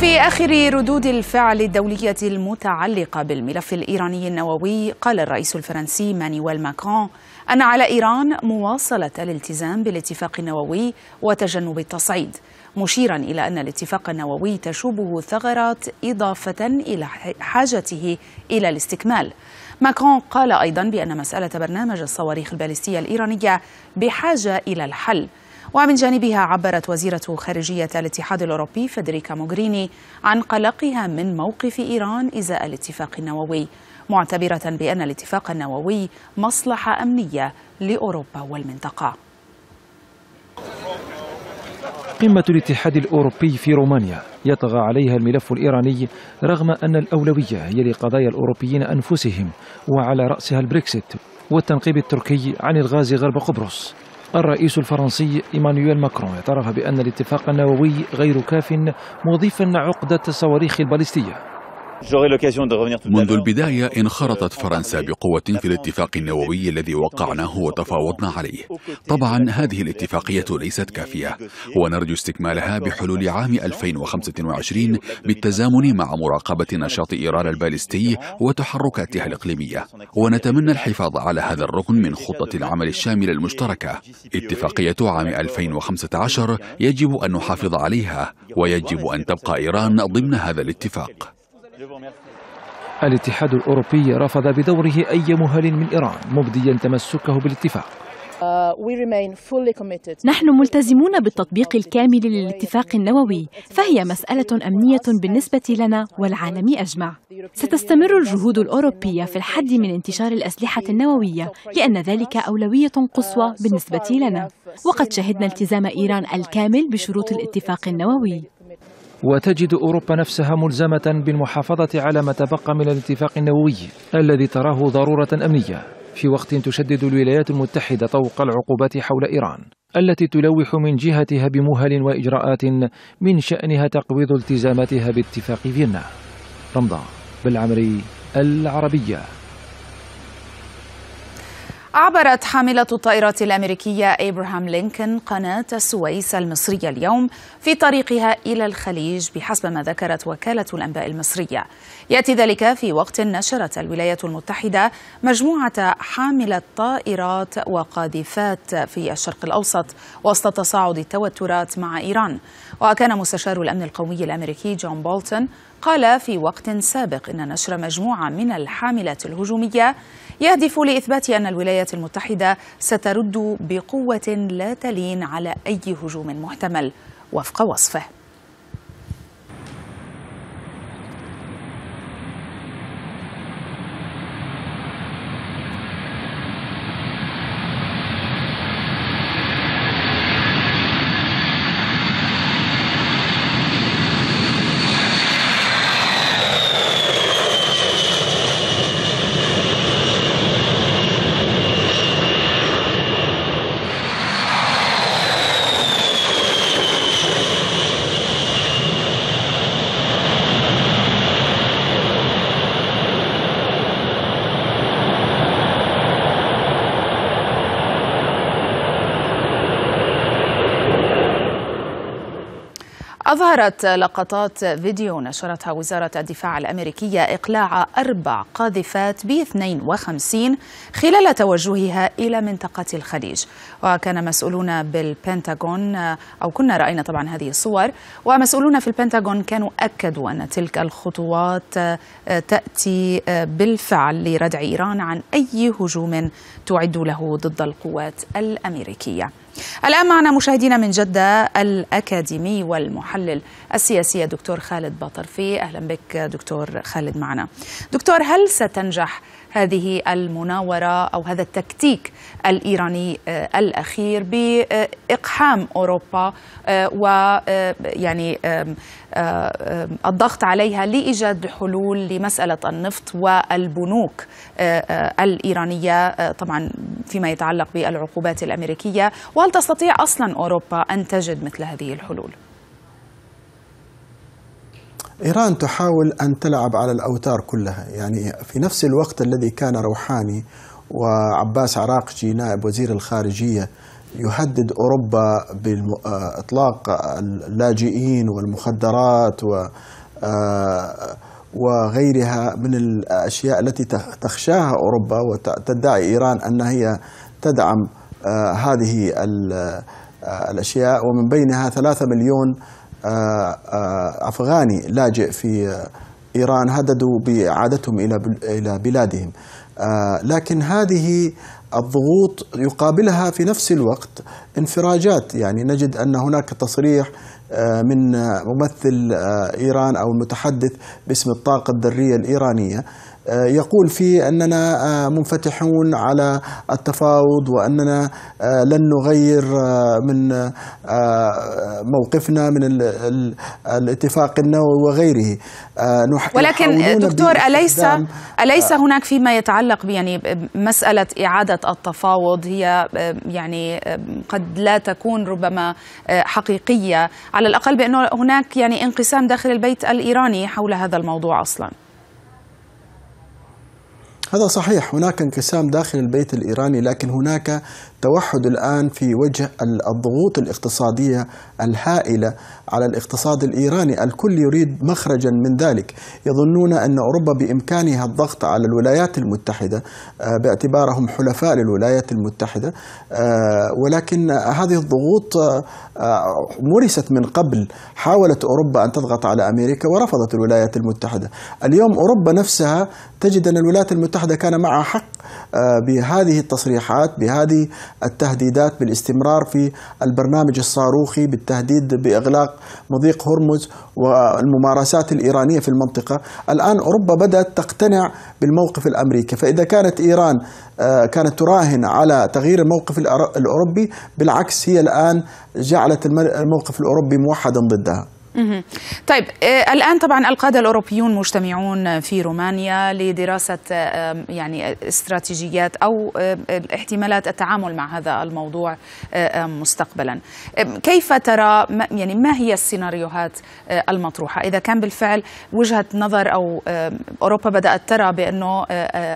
في آخر ردود الفعل الدولية المتعلقة بالملف الإيراني النووي قال الرئيس الفرنسي مانويل ماكرون أن على إيران مواصلة الالتزام بالاتفاق النووي وتجنب التصعيد مشيرا إلى أن الاتفاق النووي تشوبه ثغرات إضافة إلى حاجته إلى الاستكمال ماكرون قال أيضا بأن مسألة برنامج الصواريخ البالستية الإيرانية بحاجة إلى الحل ومن جانبها عبرت وزيرة خارجية الاتحاد الأوروبي فدريكا موغريني عن قلقها من موقف إيران إزاء الاتفاق النووي معتبرة بأن الاتفاق النووي مصلحة أمنية لأوروبا والمنطقة قمة الاتحاد الأوروبي في رومانيا يطغى عليها الملف الإيراني رغم أن الأولوية هي لقضايا الأوروبيين أنفسهم وعلى رأسها البريكسيت والتنقيب التركي عن الغاز غرب قبرص الرئيس الفرنسي إيمانويل ماكرون اعترف بأن الاتفاق النووي غير كاف مضيفا عقدة الصواريخ البالستية منذ البداية انخرطت فرنسا بقوة في الاتفاق النووي الذي وقعناه وتفاوضنا عليه طبعا هذه الاتفاقية ليست كافية ونرجو استكمالها بحلول عام 2025 بالتزامن مع مراقبة نشاط إيران البالستي وتحركاتها الإقليمية ونتمنى الحفاظ على هذا الركن من خطة العمل الشاملة المشتركة اتفاقية عام 2015 يجب أن نحافظ عليها ويجب أن تبقى إيران ضمن هذا الاتفاق الاتحاد الأوروبي رفض بدوره أي مهل من إيران مبديا تمسكه بالاتفاق uh, نحن ملتزمون بالتطبيق الكامل للاتفاق النووي فهي مسألة أمنية بالنسبة لنا والعالم أجمع ستستمر الجهود الأوروبية في الحد من انتشار الأسلحة النووية لأن ذلك أولوية قصوى بالنسبة لنا وقد شهدنا التزام إيران الكامل بشروط الاتفاق النووي وتجد أوروبا نفسها ملزمة بالمحافظة على ما تبقى من الاتفاق النووي الذي تراه ضرورة أمنية في وقت تشدد الولايات المتحدة طوق العقوبات حول إيران التي تلوح من جهتها بمهل وإجراءات من شأنها تقويض التزاماتها باتفاق فيينا رمضان بالعمري العربيه عبرت حاملة الطائرات الأمريكية إبراهام لينكن قناة السويس المصرية اليوم في طريقها إلى الخليج بحسب ما ذكرت وكالة الأنباء المصرية يأتي ذلك في وقت نشرت الولايات المتحدة مجموعة حاملة طائرات وقاذفات في الشرق الأوسط وسط تصاعد التوترات مع إيران وكان مستشار الأمن القومي الأمريكي جون بولتون قال في وقت سابق إن نشر مجموعة من الحاملات الهجومية يهدف لإثبات أن الولايات المتحدة سترد بقوة لا تلين على أي هجوم محتمل وفق وصفه أظهرت لقطات فيديو نشرتها وزارة الدفاع الأمريكية إقلاع أربع قاذفات ب 52 خلال توجهها إلى منطقة الخليج وكان مسؤولون بالبنتاغون أو كنا رأينا طبعا هذه الصور ومسؤولون في البنتاغون كانوا أكدوا أن تلك الخطوات آه، تأتي آه، بالفعل لردع إيران عن أي هجوم تعد له ضد القوات الأمريكية الآن معنا مشاهدينا من جدة الأكاديمي والمحلل السياسي دكتور خالد بطرفي أهلا بك دكتور خالد معنا دكتور هل ستنجح هذه المناورة أو هذا التكتيك الإيراني آه، الأخير بإقحام أوروبا آه، ويعني آه، الضغط عليها لإيجاد حلول لمسألة النفط والبنوك الإيرانية طبعا فيما يتعلق بالعقوبات الأمريكية وهل تستطيع أصلا أوروبا أن تجد مثل هذه الحلول؟ إيران تحاول أن تلعب على الأوتار كلها يعني في نفس الوقت الذي كان روحاني وعباس عراقجي نائب وزير الخارجية يهدد أوروبا بإطلاق اللاجئين والمخدرات و آه، وغيرها من الأشياء التي تخشاها أوروبا وتدعي إيران أن هي تدعم آه، هذه آه، الأشياء ومن بينها ثلاثة مليون آه، آه، أفغاني لاجئ في آه، إيران هددوا بإعادتهم إلى إلى بلادهم لكن هذه الضغوط يقابلها في نفس الوقت انفراجات يعني نجد أن هناك تصريح من ممثل إيران أو المتحدث باسم الطاقة الذرية الإيرانية آه، يقول فيه أننا آه، منفتحون على التفاوض وأننا آه، لن نغير من موقفنا من الاتفاق النووي وغيره ولكن دكتور أليس أليس هناك فيما يتعلق يعني مسألة إعادة التفاوض هي يعني قد لا تكون ربما حقيقية على الأقل بأنه هناك يعني انقسام داخل البيت الإيراني حول هذا الموضوع أصلاً هذا صحيح هناك انقسام داخل البيت الإيراني لكن هناك توحد الآن في وجه الضغوط الاقتصادية الهائلة على الاقتصاد الإيراني الكل يريد مخرجا من ذلك يظنون أن أوروبا بإمكانها الضغط على الولايات المتحدة آه، باعتبارهم حلفاء للولايات المتحدة آه، ولكن هذه الضغوط آه، مورست من قبل حاولت أوروبا أن تضغط على أمريكا ورفضت الولايات المتحدة اليوم أوروبا نفسها تجد أن الولايات المتحدة كان معها حق بهذه التصريحات بهذه التهديدات بالاستمرار في البرنامج الصاروخي بالتهديد بإغلاق مضيق هرمز والممارسات الإيرانية في المنطقة الآن أوروبا بدأت تقتنع بالموقف الأمريكي فإذا كانت إيران آه، كانت تراهن على تغيير الموقف الأوروبي بالعكس هي الآن جعلت الموقف الأوروبي موحدا ضدها طيب آه، الان طبعا القاده الاوروبيون مجتمعون في رومانيا لدراسه آه، يعني استراتيجيات او آه، احتمالات التعامل مع هذا الموضوع مستقبلا كيف ترى يعني ما هي السيناريوهات المطروحه اذا كان بالفعل وجهه نظر او اوروبا بدات ترى بانه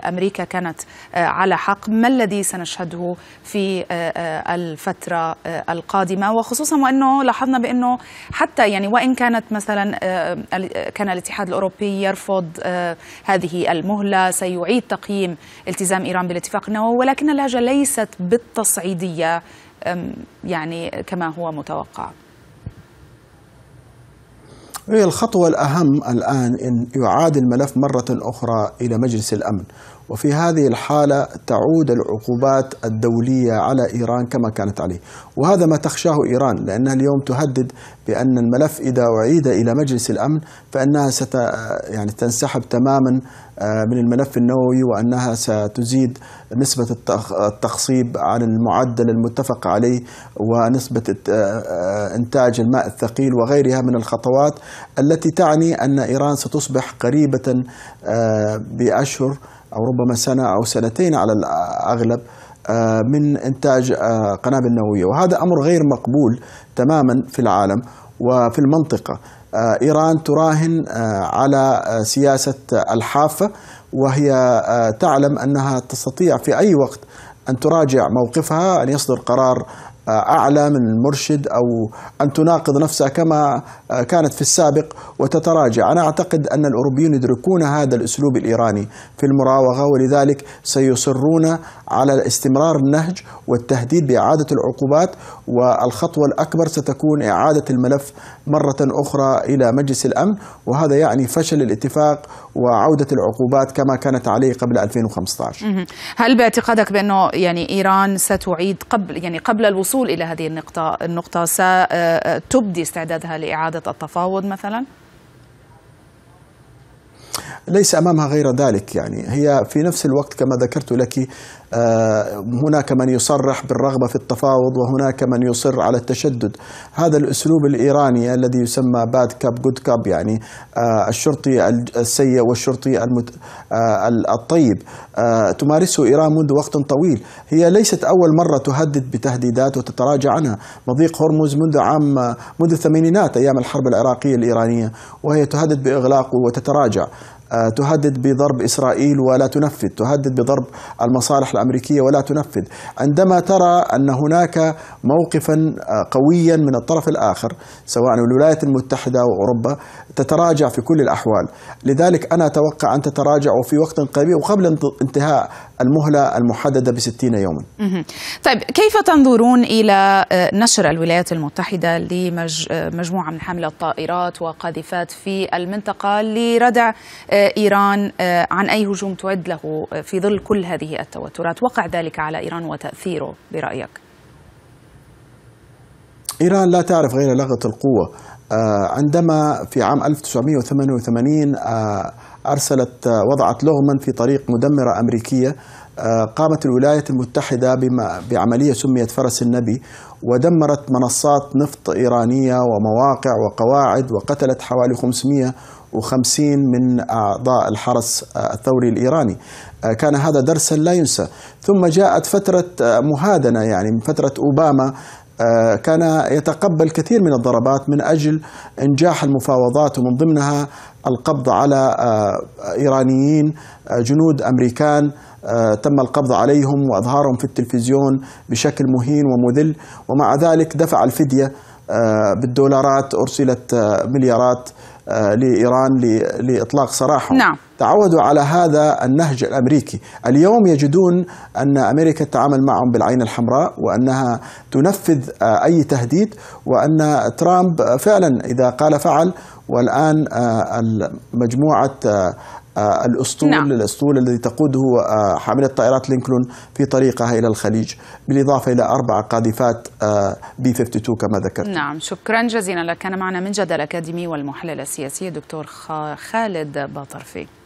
امريكا كانت على حق ما الذي سنشهده في الفتره القادمه وخصوصا وانه لاحظنا بانه حتى يعني وإن وإن كانت مثلا آه، آه، كان الاتحاد الأوروبي يرفض آه، هذه المهلة سيعيد تقييم التزام إيران بالاتفاق النووي ولكن اللهجة ليست بالتصعيدية يعني كما هو متوقع هي إيه، الخطوة الأهم الآن أن يعاد الملف مرة أخرى إلى مجلس الأمن وفي هذه الحالة تعود العقوبات الدولية على إيران كما كانت عليه وهذا ما تخشاه إيران لأنها اليوم تهدد بأن الملف إذا أعيد إلى مجلس الأمن فإنها ست يعني تنسحب تماما آه، من الملف النووي وأنها ستزيد نسبة التخصيب عن المعدل المتفق عليه ونسبة آه، آه، إنتاج الماء الثقيل وغيرها من الخطوات التي تعني أن إيران ستصبح قريبة بأشهر أو ربما سنة أو سنتين على الأغلب آه، من إنتاج آه، قنابل نووية وهذا أمر غير مقبول تماما في العالم وفي المنطقة آه، إيران تراهن على سياسة الحافة وهي تعلم أنها تستطيع في أي وقت أن تراجع موقفها أن يصدر قرار أعلى من المرشد أو أن تناقض نفسها كما آه، كانت في السابق وتتراجع أنا أعتقد أن الأوروبيون يدركون هذا الأسلوب الإيراني في المراوغة ولذلك سيصرون على استمرار النهج والتهديد بإعادة العقوبات والخطوة الأكبر ستكون إعادة الملف مرة أخرى إلى مجلس الأمن وهذا يعني فشل الاتفاق وعودة العقوبات كما كانت عليه قبل 2015 هل باعتقادك بأنه يعني إيران ستعيد قبل يعني قبل الوصول الوصول إلى هذه النقطة النقطة ستبدي آه، آه، استعدادها لإعادة التفاوض مثلا؟ ليس امامها غير ذلك يعني هي في نفس الوقت كما ذكرت لك آه، هناك من يصرح بالرغبه في التفاوض وهناك من يصر على التشدد هذا الاسلوب الايراني الذي يسمى باد كاب جود كاب يعني آه، الشرطي السيء والشرطي المت... آه، الطيب تمارسه ايران منذ وقت طويل هي ليست اول مره تهدد بتهديدات وتتراجع عنها مضيق هرمز منذ عام منذ الثمانينات ايام الحرب العراقيه الايرانيه وهي تهدد باغلاقه وتتراجع آه، تهدد بضرب اسرائيل ولا تنفذ، تهدد بضرب المصالح الامريكيه ولا تنفذ، عندما ترى ان هناك موقفا آه، قويا من الطرف الاخر سواء الولايات المتحده واوروبا تتراجع في كل الاحوال، لذلك انا اتوقع ان تتراجع في وقت قريب وقبل انتهاء المهلة المحددة ب 60 يوما طيب كيف تنظرون إلى آه، نشر الولايات المتحدة لمجموعة آه، من حملة طائرات وقاذفات في المنطقة لردع آه، إيران عن أي هجوم تعد له في ظل كل هذه التوترات وقع ذلك على إيران وتأثيره برأيك إيران لا تعرف غير لغة القوة عندما في عام 1988 أرسلت آه، وضعت لغما في طريق مدمرة أمريكية آه، قامت الولايات المتحدة بعملية سميت فرس النبي ودمرت منصات نفط إيرانية ومواقع وقواعد وقتلت حوالي 550 من أعضاء الحرس آه، الثوري الإيراني كان هذا درسا لا ينسى ثم جاءت فترة مهادنة يعني من فترة أوباما آه، كان يتقبل كثير من الضربات من اجل انجاح المفاوضات ومن ضمنها القبض على آه، ايرانيين آه، جنود امريكان تم القبض عليهم واظهارهم في التلفزيون بشكل مهين ومذل ومع ذلك دفع الفديه بالدولارات ارسلت مليارات آه، لإيران لإطلاق سراحهم نعم. تعودوا على هذا النهج الأمريكي اليوم يجدون أن أمريكا تتعامل معهم بالعين الحمراء وأنها تنفذ آه، أي تهديد وأن ترامب فعلا إذا قال فعل والآن آه، مجموعة آه، الاسطول نعم. الاسطول الذي تقوده آه، حامله طائرات لينكلون في طريقها الى الخليج بالاضافه الى اربع قاذفات بي آه، 52 كما ذكرت نعم شكرا جزيلا لك كان معنا من جدل الاكاديمي والمحلل السياسي دكتور خالد باطرفي